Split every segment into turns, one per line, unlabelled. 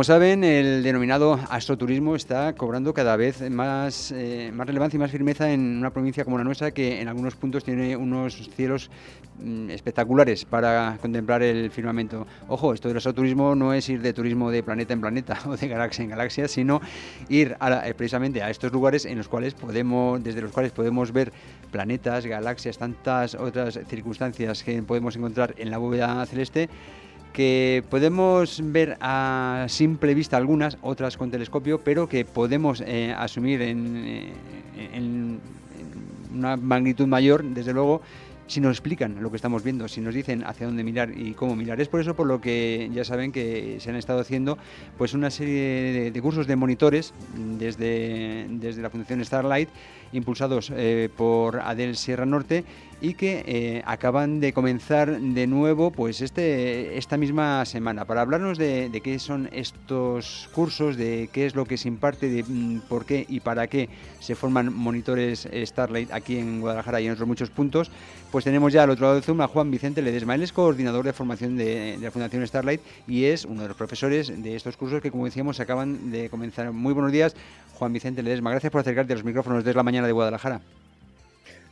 Como saben, el denominado astroturismo está cobrando cada vez más, eh, más relevancia y más firmeza en una provincia como la nuestra, que en algunos puntos tiene unos cielos mm, espectaculares para contemplar el firmamento. Ojo, esto del astroturismo no es ir de turismo de planeta en planeta o de galaxia en galaxia, sino ir precisamente a estos lugares en los cuales podemos, desde los cuales podemos ver planetas, galaxias, tantas otras circunstancias que podemos encontrar en la bóveda celeste que podemos ver a simple vista algunas, otras con telescopio, pero que podemos eh, asumir eh, en, una magnitud mayor, desde luego, si nos explican lo que estamos viendo, si nos dicen hacia dónde mirar y cómo mirar. Es por eso por lo que ya saben que se han estado haciendo pues una serie de, cursos de monitores desde, desde la Fundación Starlight, impulsados eh, por Adel Sierra Norte y que eh, acaban de comenzar de nuevo pues este, esta misma semana. Para hablarnos de, qué son estos cursos, de qué es lo que se imparte, de mm, por qué y para qué se forman monitores Starlight aquí en Guadalajara y en otros muchos puntos, pues tenemos ya al otro lado de Zoom a Juan Vicente Ledesma. Él es coordinador de formación de, de la Fundación Starlight y es uno de los profesores de estos cursos que, como decíamos, acaban de comenzar. Muy buenos días, Juan Vicente Ledesma. Gracias por acercarte a los micrófonos desde la mañana de Guadalajara.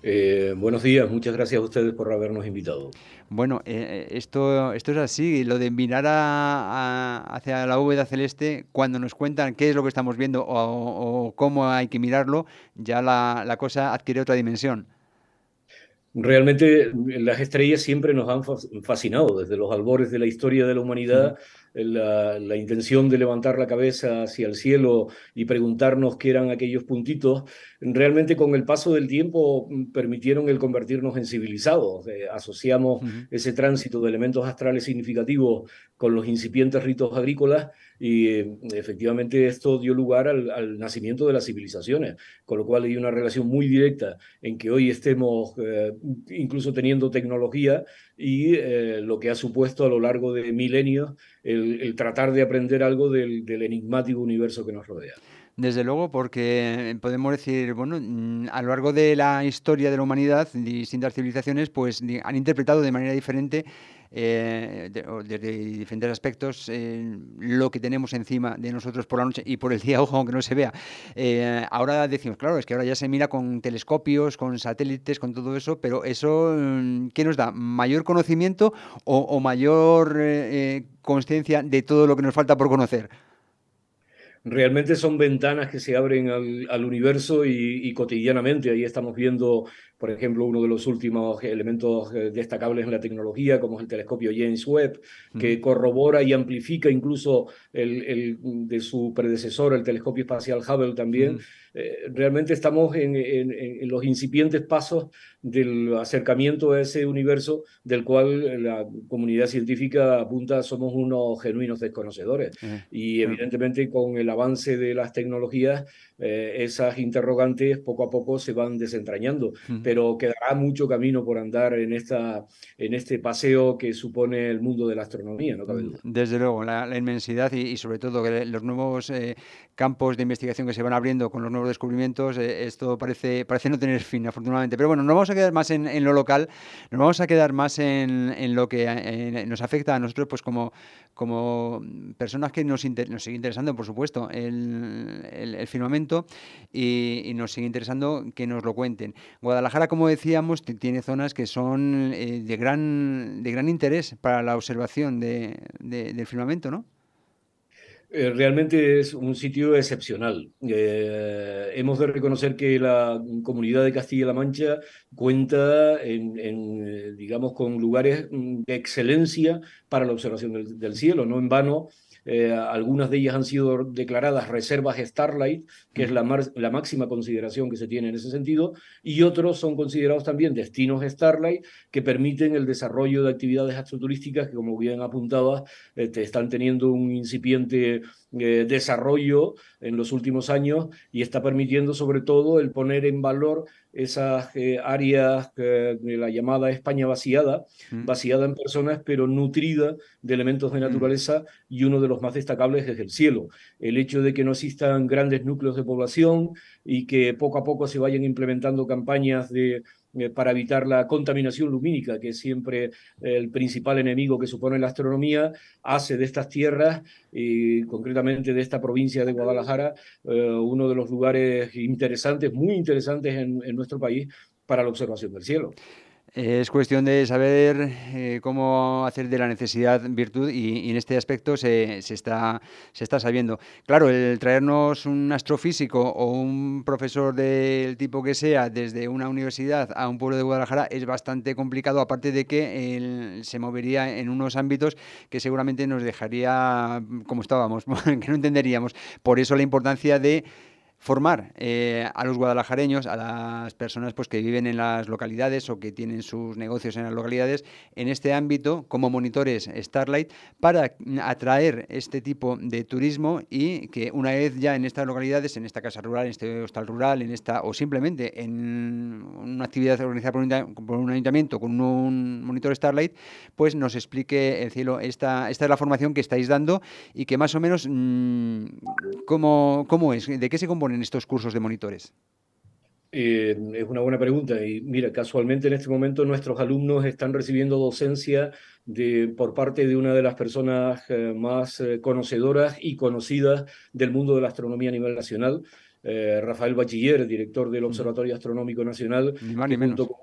Eh, buenos días, muchas gracias a
ustedes por habernos invitado. Bueno, eh, eh, esto, esto es así, lo de mirar hacia la bóveda celeste, cuando nos cuentan qué es lo que estamos viendo o, cómo hay que mirarlo, ya la, cosa adquiere otra dimensión.
Realmente las estrellas siempre nos han fascinado desde los albores de la historia de la humanidad la, la, intención de levantar la cabeza hacia el cielo y preguntarnos qué eran aquellos puntitos, realmente con el paso del tiempo mm, permitieron el convertirnos en civilizados. Eh, asociamos ese tránsito de elementos astrales significativos con los incipientes ritos agrícolas y eh, efectivamente esto dio lugar al, nacimiento de las civilizaciones, con lo cual hay una relación muy directa en que hoy estemos eh, incluso teniendo tecnología y lo que ha supuesto a lo largo de milenios el el, tratar de aprender algo del, enigmático universo que nos rodea.
Desde luego, porque podemos decir, bueno, mm, a lo largo de la historia de la humanidad, distintas civilizaciones pues han interpretado de manera diferente desde eh, diferentes aspectos, eh, lo que tenemos encima de nosotros por la noche y por el día, ojo, aunque no se vea. Eh, ahora decimos, claro, es que ahora ya se mira con telescopios, con satélites, con todo eso, pero eso, mm, ¿qué nos da? ¿Mayor conocimiento o, mayor conciencia de todo lo que nos falta por conocer?
realmente son ventanas que se abren al, universo y, y, cotidianamente ahí estamos viendo por ejemplo, uno de los últimos elementos eh, destacables en la tecnología, como es el telescopio James Webb, que corrobora y amplifica incluso el, de su predecesor, el telescopio espacial Hubble también. Eh, realmente estamos en, los incipientes pasos del acercamiento a ese universo del cual eh, la comunidad científica apunta somos unos genuinos desconocedores. Y evidentemente con el avance de las tecnologías, eh, esas interrogantes poco a poco se van desentrañando, pero quedará mucho camino por andar en, esta, en este paseo que supone el mundo de la
astronomía, mm, Desde luego, la, inmensidad y, sobre todo que los nuevos eh, campos de investigación que se van abriendo con los nuevos descubrimientos, esto parece, parece no tener fin, afortunadamente. Pero bueno, no vamos a quedar más en, lo local, nos vamos a quedar más en, en lo que nos afecta a nosotros, pues como, como personas que nos, nos sigue interesando, por supuesto, el, firmamento y, nos sigue interesando que nos lo cuenten. Guadalajara, como decíamos, tiene zonas que son eh, de, gran, de gran interés para la observación del firmamento, ¿no?
Eh, realmente es un sitio excepcional. Eh, hemos de reconocer que la comunidad de Castilla-La Mancha cuenta, en, eh, digamos, con lugares mm, de excelencia para la observación del cielo. No en vano, eh, algunas de ellas han sido declaradas reservas Starlight, que es la, la máxima consideración que se tiene en ese sentido, y otros son considerados también destinos Starlight, que permiten el desarrollo de actividades astroturísticas que, como bien apuntabas, este, están teniendo un incipiente eh, desarrollo en los últimos años y está permitiendo sobre todo el poner en valor esas eh, áreas de eh, la llamada España vaciada, mm. vaciada en personas, pero nutrida de elementos de mm. naturaleza y uno de los más destacables es el cielo. El hecho de que no existan grandes núcleos de población y que poco a poco se vayan implementando campañas de eh, para evitar la contaminación lumínica, que es siempre el principal enemigo que supone la astronomía, hace de estas tierras, y concretamente de esta provincia de Guadalajara, eh, uno de los lugares interesantes, muy interesantes en nuestro país para la observación del cielo.
Es cuestión de saber eh, cómo hacer de la necesidad virtud y, en este aspecto se, se, está, se está sabiendo. Claro, el traernos un astrofísico o un profesor del tipo que sea desde una universidad a un pueblo de Guadalajara es bastante complicado, aparte de que él se movería en unos ámbitos que seguramente nos dejaría como estábamos, que no entenderíamos. Por eso la importancia de formar eh, a los guadalajareños, a las personas pues, que viven en las localidades o que tienen sus negocios en las localidades, en este ámbito como monitores Starlight, para atraer este tipo de turismo y que una vez ya en estas localidades, en esta casa rural, en este hostal rural, en esta o simplemente en una actividad organizada por un, ayuntamiento con un monitor Starlight, pues nos explique el cielo esta, esta es la formación que estáis dando y que más o menos mm, cómo, cómo es, de qué se compone en estos cursos de monitores?
Eh, es una buena pregunta y mira, casualmente en este momento nuestros alumnos están recibiendo docencia de, por parte de una de las personas eh, más eh, conocedoras y conocidas del mundo de la astronomía a nivel nacional, Rafael Bachiller, director del mm. Observatorio Astronómico Nacional, ni más, ni menos. junto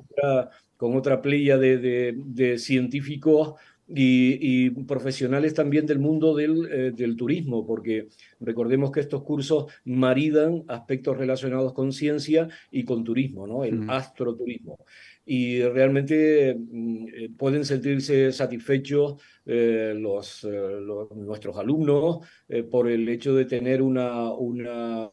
con otra, con playa de, de científicos y, profesionales también del mundo eh, del, turismo, porque recordemos que estos cursos maridan aspectos relacionados con ciencia y con turismo, ¿no? El astroturismo. Y realmente mm, eh, pueden sentirse satisfechos eh, los, nuestros alumnos por el hecho de tener una, una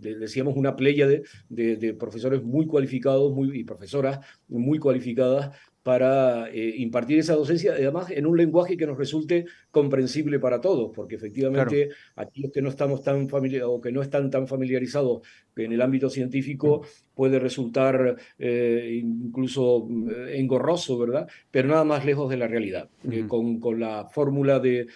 decíamos, una playa de, profesores muy cualificados muy, y profesoras muy cualificadas para eh, impartir esa docencia, además en un lenguaje que nos resulte comprensible para todos, porque efectivamente aquellos que no estamos tan o que no están tan familiarizados en el ámbito científico mm. puede resultar eh, incluso eh, engorroso, ¿verdad? Pero nada más lejos de la realidad. con, la fórmula de,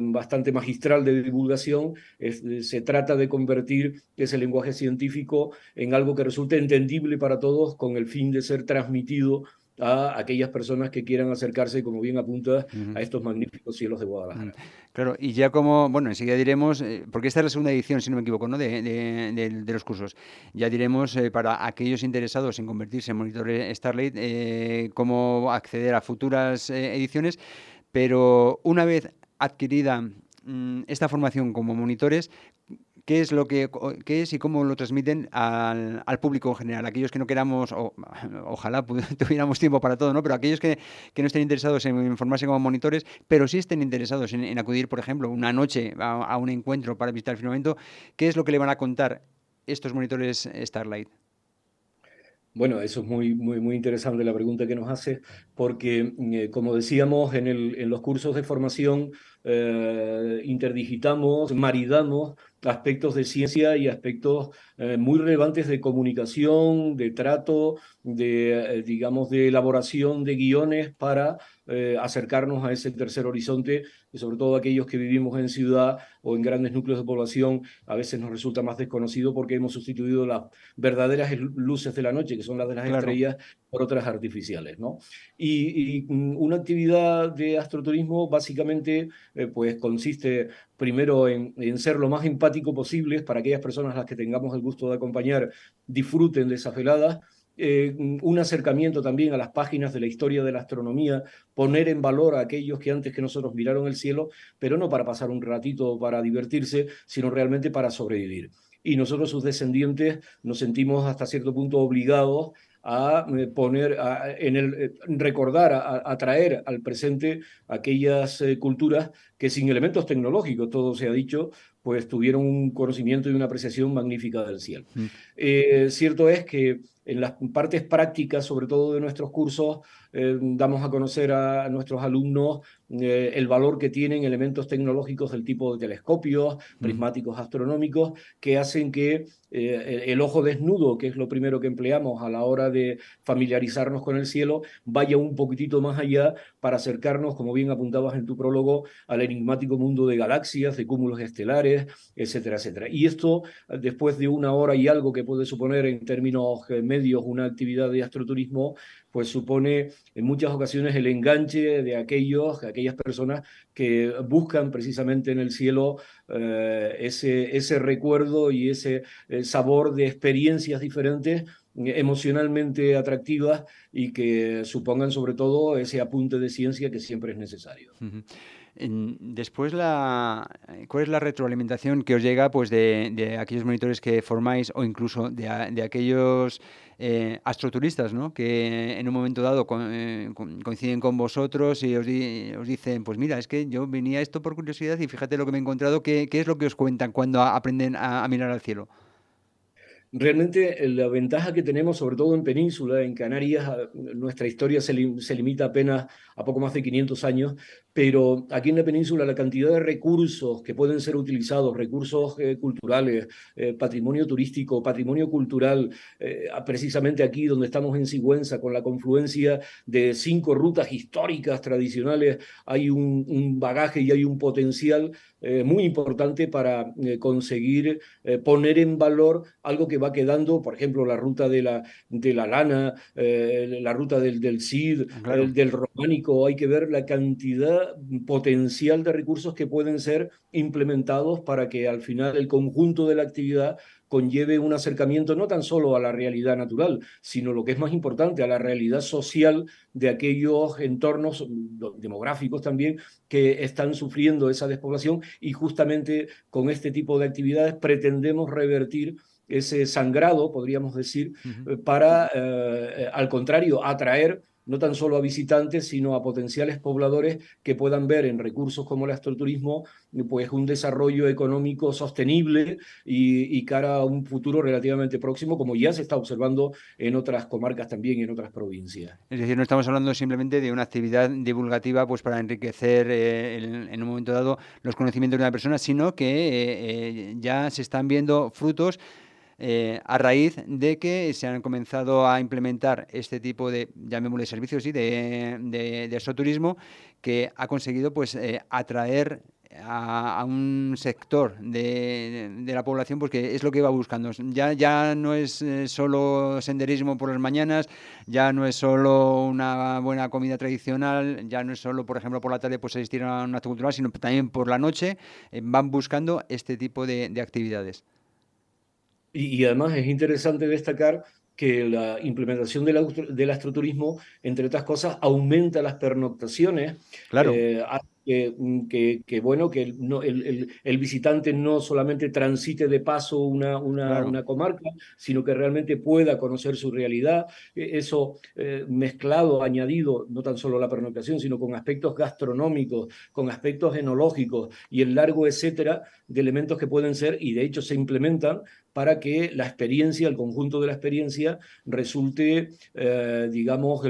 bastante magistral de divulgación, se trata de convertir ese lenguaje científico en algo que resulte entendible para todos con el fin de ser transmitido a aquellas personas que quieran acercarse, como bien apunta, a estos magníficos cielos de Guadalajara. Mm,
claro, y ya como, bueno, enseguida diremos, eh, porque esta es la segunda edición, si no me equivoco, ¿no? De, los cursos. Ya diremos eh, para aquellos interesados en convertirse en monitores Starlight, eh, cómo acceder a futuras ediciones, pero una vez adquirida mm, esta formación como monitores, qué es lo que es y cómo lo transmiten al, público en general. Aquellos que no queramos, o, ojalá tuviéramos tiempo para todo, ¿no? Pero aquellos que, no estén interesados en formarse como monitores, pero sí estén interesados en, acudir, por ejemplo, una noche a, un encuentro para visitar el firmamento, ¿qué es lo que le van a contar estos monitores Starlight?
Bueno, eso es muy, muy, muy interesante la pregunta que nos hace, porque mm, eh, como decíamos en, los cursos de formación, eh, interdigitamos, maridamos aspectos de ciencia y aspectos eh, muy relevantes de comunicación, de trato, de, eh, digamos, de elaboración de guiones para eh, acercarnos a ese tercer horizonte, y sobre todo aquellos que vivimos en ciudad o en grandes núcleos de población, a veces nos resulta más desconocido porque hemos sustituido las verdaderas luces de la noche, que son las de las estrellas, por otras artificiales. ¿no? Y, mm, una actividad de astroturismo básicamente eh, pues consiste primero en, ser lo más empático posible para aquellas personas a las que tengamos el gusto de acompañar, disfruten de esas veladas eh, un acercamiento también a las páginas de la historia de la astronomía, poner en valor a aquellos que antes que nosotros miraron el cielo, pero no para pasar un ratito para divertirse, sino realmente para sobrevivir. Y nosotros, sus descendientes, nos sentimos hasta cierto punto obligados a eh, poner eh, recordar, a, traer al presente aquellas culturas que sin elementos tecnológicos, todo se ha dicho, pues tuvieron un conocimiento y una apreciación magnífica del cielo. Mm. Eh, cierto es que en las partes prácticas, sobre todo de nuestros cursos, eh, damos a conocer a nuestros alumnos eh, el valor que tienen elementos tecnológicos del tipo de telescopios, mm. prismáticos astronómicos, que hacen que el ojo desnudo, que es lo primero que empleamos a la hora de familiarizarnos con el cielo, vaya un poquitito más allá para acercarnos, como bien apuntabas en tu prólogo, al enigmático mundo de galaxias, de cúmulos estelares, etcétera, etcétera. Y esto, después de una hora y algo que puede suponer en términos eh, medios una actividad de astroturismo, pues supone en muchas ocasiones el enganche de aquellos, aquellas personas que buscan precisamente en el cielo eh, ese, ese recuerdo y ese eh, sabor de experiencias diferentes emocionalmente atractivas y que supongan sobre todo ese apunte de ciencia que siempre es necesario.
Después, ¿cuál es la retroalimentación que os llega pues, de, aquellos monitores que formáis o incluso de, aquellos eh, astroturistas ¿no? que en un momento dado eh, coinciden con vosotros y os, dicen, pues mira, es que yo venía esto por curiosidad y fíjate lo que me he encontrado, ¿qué, es lo que os cuentan cuando aprenden a, mirar al cielo? Realmente eh, la ventaja que tenemos, sobre
todo en Península, en Canarias, nuestra historia se, se, limita apenas a poco más de 500 años, pero aquí en la península la cantidad de recursos que pueden ser utilizados, recursos eh, culturales, eh, patrimonio turístico, patrimonio cultural, eh, precisamente aquí donde estamos en Sigüenza, con la confluencia de cinco rutas históricas tradicionales, hay un, bagaje y hay un potencial muy importante para conseguir poner en valor algo que va quedando, por ejemplo, la ruta de la, de la lana, la ruta del, del CID, ah, del románico, hay que ver la cantidad potencial de recursos que pueden ser implementados para que al final el conjunto de la actividad conlleve un acercamiento no tan solo a la realidad natural, sino lo que es más importante, a la realidad social de aquellos entornos demográficos también que están sufriendo esa despoblación y justamente con este tipo de actividades pretendemos revertir ese sangrado, podríamos decir, para, eh, al contrario, atraer no tan solo a visitantes, sino a potenciales pobladores que puedan ver en recursos como el astroturismo pues un desarrollo económico sostenible y, cara a un futuro relativamente próximo, como ya se está observando en otras comarcas también y en otras provincias.
Es decir, no estamos hablando simplemente de una actividad divulgativa pues para enriquecer eh, en, un momento dado los conocimientos de una persona, sino que eh, eh, ya se están viendo frutos eh, a raíz de que se han comenzado a implementar este tipo de, llamémosle servicios, y de, de, que ha conseguido pues, eh, atraer a, un sector de, la población porque pues, es lo que va buscando. Ya, ya no es eh, solo senderismo por las mañanas, ya no es solo una buena comida tradicional, ya no es solo, por ejemplo, por la tarde pues asistir a un acto cultural, sino también por la noche van buscando este tipo de actividades. Y, además es
interesante destacar
que la
implementación del, del astroturismo, entre otras cosas, aumenta las pernoctaciones, claro. Eh, Mm, que, bueno, que el, visitante no solamente transite de paso una, una, comarca, sino que realmente pueda conocer su realidad. E, eso eh, mezclado, añadido, no tan solo la pernoctación, sino con aspectos gastronómicos, con aspectos enológicos y el largo etcétera de elementos que pueden ser, y de hecho se implementan, para que la experiencia, el conjunto de la experiencia, resulte, eh, digamos,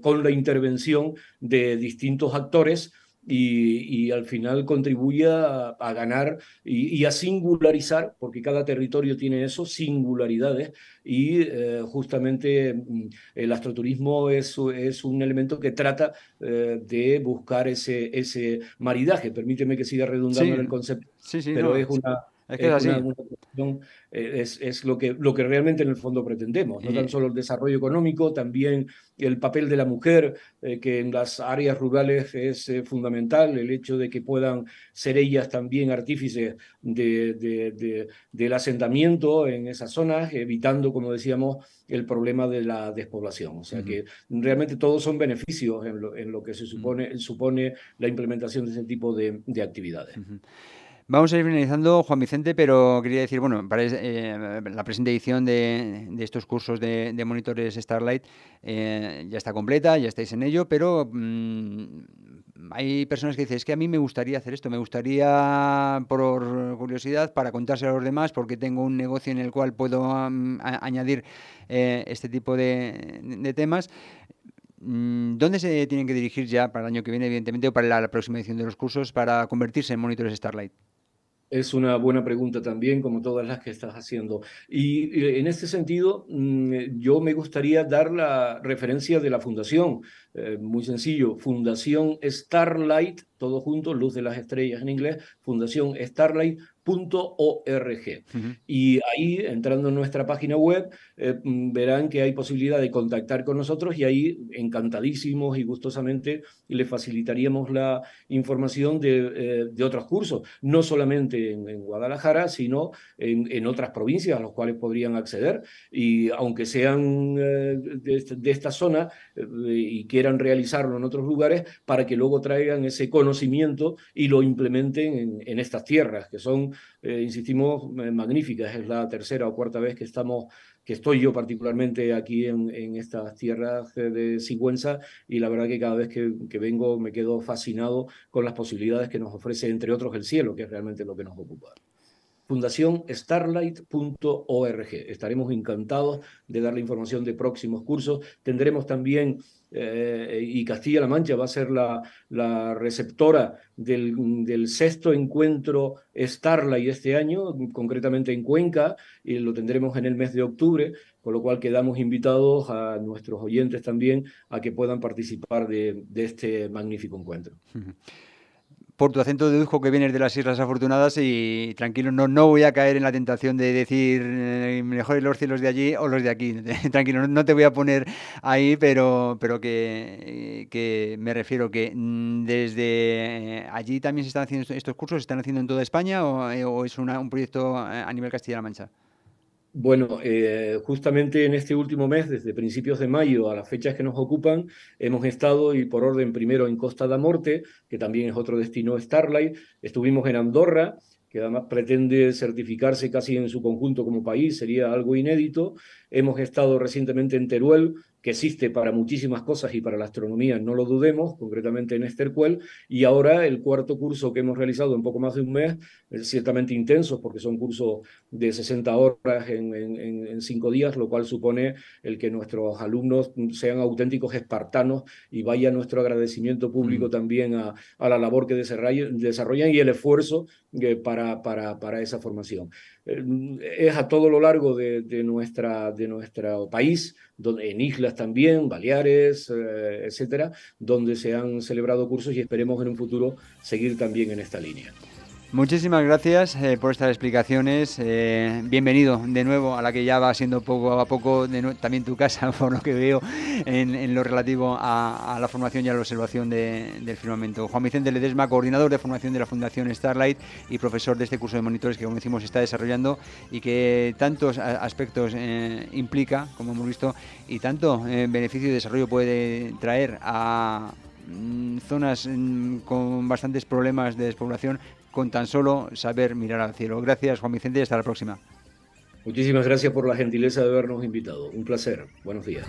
con la intervención de distintos actores y, al final contribuya a, ganar y, a singularizar, porque cada territorio tiene eso, singularidades, y eh, justamente mm, el astroturismo es, es un elemento que trata eh, de buscar ese, ese maridaje. Permíteme que siga redundando en el concepto, pero es una eh, es lo, que, lo que realmente en el fondo pretendemos, no tan solo el desarrollo económico, también el papel de la mujer, eh, que en las áreas rurales es eh, fundamental, el hecho de que puedan ser ellas también artífices de, de, del asentamiento en esas zonas, evitando, como decíamos, el problema de la despoblación. O sea que realmente todos son beneficios en lo, que se supone,
supone la implementación de ese tipo de, actividades. Vamos a ir finalizando, Juan Vicente, pero quería decir, bueno, eh, la presente edición de, estos cursos de, monitores Starlight eh, ya está completa, ya estáis en ello, pero mm, hay personas que dicen, es que a mí me gustaría hacer esto, me gustaría por curiosidad, para contárselo a los demás, porque tengo un negocio en el cual puedo mm, añadir eh, este tipo de temas. Mm, ¿Dónde se tienen que dirigir ya para el año que viene, evidentemente, o para la próxima edición de los cursos para convertirse en monitores Starlight? Es una buena
pregunta también, como todas las que estás haciendo. Y, en este sentido, mm, yo me gustaría dar la referencia de la fundación. Eh, muy sencillo, Fundación Starlight, todo junto, Luz de las Estrellas en inglés, fundación Starlight .org. Y ahí, entrando en nuestra página web, verán que hay posibilidad de contactar con nosotros y ahí encantadísimos y gustosamente les facilitaríamos la información de, otros cursos, no solamente en, Guadalajara, sino en, otras provincias a las cuales podrían acceder. Y aunque sean de, esta zona y quieran realizarlo en otros lugares, para que luego traigan ese conocimiento y lo implementen en estas tierras, que son eh, insistimos, eh, magníficas. Es la tercera o cuarta vez que estamos que estoy yo particularmente aquí en, estas tierras eh, de Sigüenza y la verdad que cada vez que, que, vengo me quedo fascinado con las posibilidades que nos ofrece, entre otros, el cielo, que es realmente lo que nos ocupa. Fundación Starlight.org. Estaremos encantados de darle información de próximos cursos. Tendremos también eh, y Castilla-La Mancha va a ser la, receptora del, sexto encuentro Starlight este año, concretamente en Cuenca, y lo tendremos en el mes de octubre, con lo cual quedamos invitados a nuestros oyentes también a que puedan participar de, este magnífico encuentro.
por tu acento deduzco que vienes de las Islas Afortunadas y tranquilo, no, voy a caer en la tentación de decir eh, mejor mejores los de allí o los de aquí. tranquilo, no te voy a poner ahí, pero, pero que, me refiero que mm, desde allí también se están haciendo estos cursos, se están haciendo en toda España o, eh, es un proyecto eh, a nivel Castilla-La Mancha.
Bueno, eh, justamente en este último mes, desde principios de mayo a las fechas que nos ocupan, hemos estado y por orden primero en Costa da Morte, que también es otro destino Starlight, estuvimos en Andorra, que además pretende certificarse casi en su conjunto como país, sería algo inédito. Hemos estado recientemente en Teruel, que existe para muchísimas cosas y para la astronomía, no lo dudemos, concretamente en Estercuel, y ahora el cuarto curso que hemos realizado en poco más de un mes, ciertamente intenso, porque son cursos de 60 horas en, en, cinco días, lo cual supone el que nuestros alumnos sean auténticos espartanos y vaya nuestro agradecimiento público mm. también a, la labor que desarrollan y el esfuerzo eh, para, para, para esa formación. Eh, es a todo lo largo de, de, nuestra, de nuestro país, en islas también, Baleares, eh, etcétera, donde se han celebrado cursos y esperemos en un futuro seguir también en esta línea.
Muchísimas gracias eh, por estas explicaciones. Eh, bienvenido de nuevo a la que ya va siendo poco a poco también tu casa, por lo que veo, en, lo relativo a, la formación y a la observación del firmamento. Juan Vicente Ledesma, coordinador de formación de la Fundación Starlight y profesor de este curso de monitores que, como decimos, está desarrollando y que tantos aspectos eh, implica, como hemos visto, y tanto beneficio y desarrollo puede traer a mm, zonas mm, con bastantes problemas de despoblación con tan solo saber mirar al cielo. Gracias, Juan Vicente, y hasta la próxima. Muchísimas gracias por la
gentileza de habernos invitado. Un placer. Buenos días.